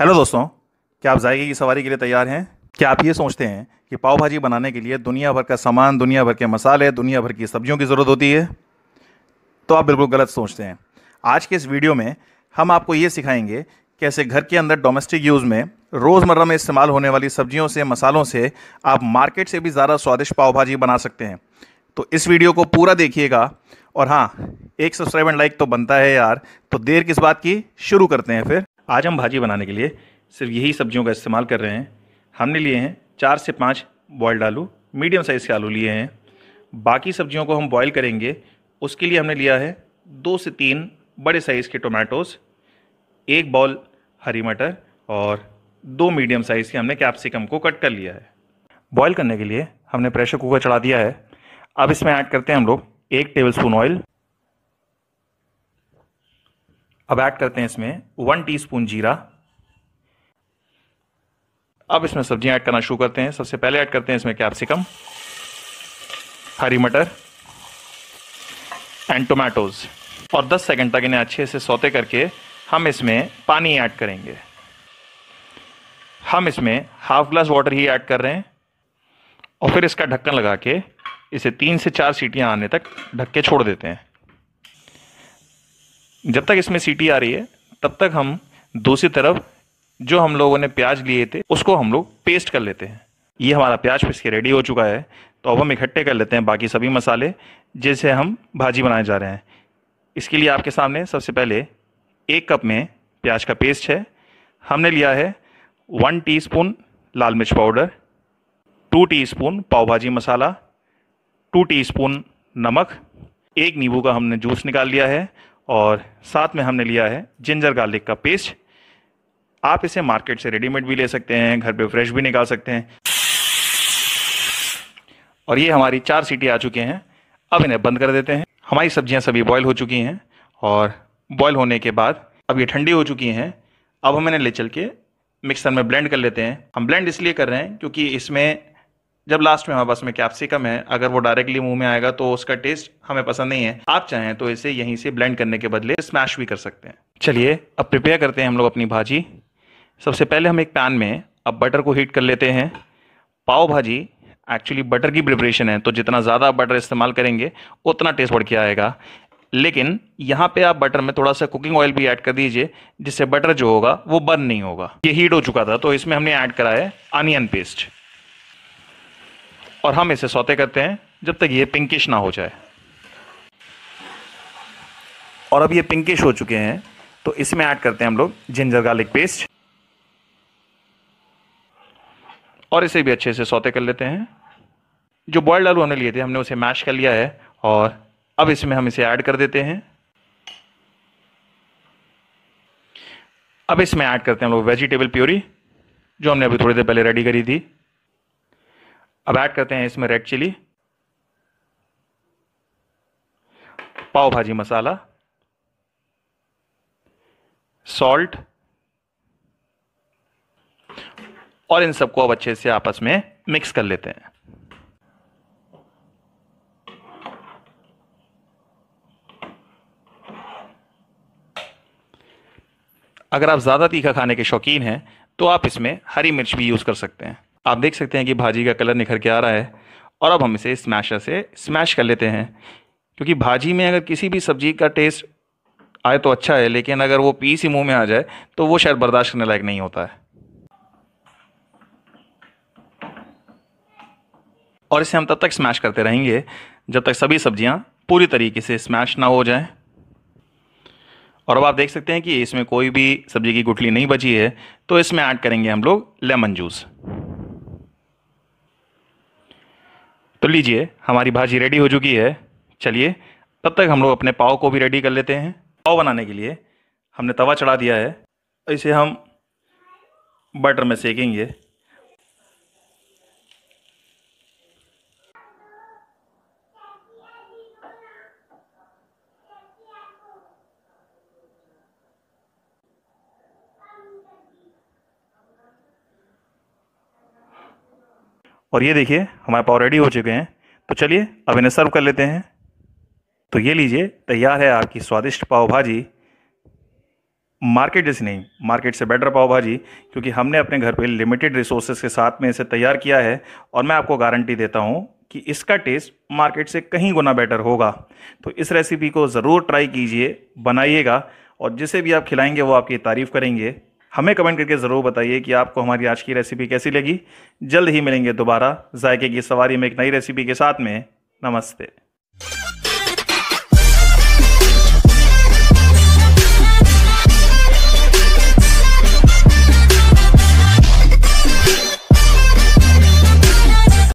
hello दोस्तों क्या आप जायके की सवारी के लिए तैयार हैं क्या आप ये सोचते हैं कि पाव भाजी बनाने के लिए दुनिया भर का सामान दुनिया भर के मसाले दुनिया भर की सब्जियों की ज़रूरत होती है तो आप बिल्कुल गलत सोचते हैं आज के इस वीडियो में हम आपको ये सिखाएंगे कैसे घर के अंदर डोमेस्टिक यूज़ में रोज़मर्रा में इस्तेमाल होने वाली सब्जियों से मसालों से आप मार्केट से भी ज़्यादा स्वादिष्ट पाव भाजी बना सकते हैं तो इस वीडियो को पूरा देखिएगा और हाँ एक सब्सक्राइब एंड लाइक तो बनता है यार तो देर किस बात की शुरू करते हैं फिर आज हम भाजी बनाने के लिए सिर्फ यही सब्जियों का इस्तेमाल कर रहे हैं हमने लिए हैं चार से पाँच बॉयल्ड आलू मीडियम साइज़ के आलू लिए हैं बाकी सब्जियों को हम बॉयल करेंगे उसके लिए हमने लिया है दो से तीन बड़े साइज़ के टोमेटोज़ एक बॉल हरी मटर और दो मीडियम साइज़ के हमने कैप्सिकम को कट कर लिया है बॉईल करने के लिए हमने प्रेशर कुकर चढ़ा दिया है अब इसमें ऐड करते हैं हम लोग एक टेबल स्पून ऑयल अब ऐड करते हैं इसमें वन टीस्पून जीरा अब इसमें सब्जियां ऐड करना शुरू करते हैं सबसे पहले ऐड करते हैं इसमें कैप्सिकम हरी मटर एंड टोमेटोज और 10 सेकंड तक इन्हें अच्छे से सोते करके हम इसमें पानी ऐड करेंगे हम इसमें हाफ ग्लास वाटर ही ऐड कर रहे हैं और फिर इसका ढक्कन लगा के इसे तीन से चार सीटियां आने तक ढक के छोड़ देते हैं जब तक इसमें सीटी आ रही है तब तक हम दूसरी तरफ जो हम लोगों ने प्याज लिए थे उसको हम लोग पेस्ट कर लेते हैं ये हमारा प्याज पिस के रेडी हो चुका है तो अब हम इकट्ठे कर लेते हैं बाकी सभी मसाले जिसे हम भाजी बनाए जा रहे हैं इसके लिए आपके सामने सबसे पहले एक कप में प्याज का पेस्ट है हमने लिया है वन टीस्पून लाल मिर्च पाउडर टू टीस्पून पाव भाजी मसाला टू टीस्पून नमक एक नींबू का हमने जूस निकाल लिया है और साथ में हमने लिया है जिंजर गार्लिक का पेस्ट आप इसे मार्केट से रेडीमेड भी ले सकते हैं घर पे फ्रेश भी निकाल सकते हैं और ये हमारी चार सीटी आ चुके हैं अब इन्हें बंद कर देते हैं हमारी सब्जियां सभी बॉयल हो चुकी हैं और बॉयल होने के बाद अब ये ठंडी हो चुकी हैं अब हम इन्हें ले चल के मिक्सर में ब्लेंड कर लेते हैं हम ब्लेंड इसलिए कर रहे हैं क्योंकि इसमें जब लास्ट में हमारे पास में कैप्सिकम है अगर वो डायरेक्टली मुंह में आएगा तो उसका टेस्ट हमें पसंद नहीं है आप चाहें तो इसे यहीं से ब्लेंड करने के बदले स्मैश भी कर सकते हैं चलिए अब प्रिपेयर करते हैं हम लोग अपनी भाजी सबसे पहले हम एक पैन में अब बटर को हीट कर लेते हैं पाव भाजी एक्चुअली बटर की प्रिपरेशन है तो जितना ज़्यादा आप बटर इस्तेमाल करेंगे उतना टेस्ट बढ़ के आएगा लेकिन यहाँ पे आप बटर में थोड़ा सा कुकिंग ऑयल भी ऐड कर दीजिए जिससे बटर जो होगा वो बर्न नहीं होगा ये हीट हो चुका था तो इसमें हमने ऐड करा है अनियन पेस्ट और हम इसे सौते करते हैं जब तक ये पिंकिश ना हो जाए और अब ये पिंकिश हो चुके हैं तो इसमें ऐड करते हैं हम लोग जिंजर गार्लिक पेस्ट और इसे भी अच्छे से सौते कर लेते हैं जो बॉयल्ड आलू हमने लिए थे हमने उसे मैश कर लिया है और अब इसमें हम इसे ऐड कर देते हैं अब इसमें ऐड करते हैं हम लोग वेजिटेबल प्योरी जो हमने अभी थोड़ी देर पहले रेडी करी थी अब ऐड करते हैं इसमें रेड चिली पाव भाजी मसाला सॉल्ट और इन सबको अब अच्छे से आपस में मिक्स कर लेते हैं अगर आप ज़्यादा तीखा खाने के शौकीन हैं तो आप इसमें हरी मिर्च भी यूज़ कर सकते हैं आप देख सकते हैं कि भाजी का कलर निखर के आ रहा है और अब हम इसे स्मैशर से स्मैश कर लेते हैं क्योंकि भाजी में अगर किसी भी सब्जी का टेस्ट आए तो अच्छा है लेकिन अगर वो पीस ही मुंह में आ जाए तो वो शायद बर्दाश्त करने लायक नहीं होता है और इसे हम तब तक स्मैश करते रहेंगे जब तक सभी सब्जियां पूरी तरीके से स्मैश ना हो जाएं और अब आप देख सकते हैं कि इसमें कोई भी सब्ज़ी की गुठली नहीं बची है तो इसमें ऐड करेंगे हम लोग लेमन जूस तो लीजिए हमारी भाजी रेडी हो चुकी है चलिए तब तक हम लोग अपने पाव को भी रेडी कर लेते हैं पाव बनाने के लिए हमने तवा चढ़ा दिया है इसे हम बटर में सेकेंगे और ये देखिए हमारे पाव रेडी हो चुके हैं तो चलिए अब इन्हें सर्व कर लेते हैं तो ये लीजिए तैयार है आपकी स्वादिष्ट पाव भाजी मार्केट जैसी नहीं मार्केट से बेटर पाव भाजी क्योंकि हमने अपने घर पे लिमिटेड रिसोर्सेज के साथ में इसे तैयार किया है और मैं आपको गारंटी देता हूँ कि इसका टेस्ट मार्केट से कहीं गुना बेटर होगा तो इस रेसिपी को ज़रूर ट्राई कीजिए बनाइएगा और जिसे भी आप खिलाएंगे वो आपकी तारीफ़ करेंगे हमें कमेंट करके ज़रूर बताइए कि आपको हमारी आज की रेसिपी कैसी लगी जल्द ही मिलेंगे दोबारा जायके की सवारी में एक नई रेसिपी के साथ में नमस्ते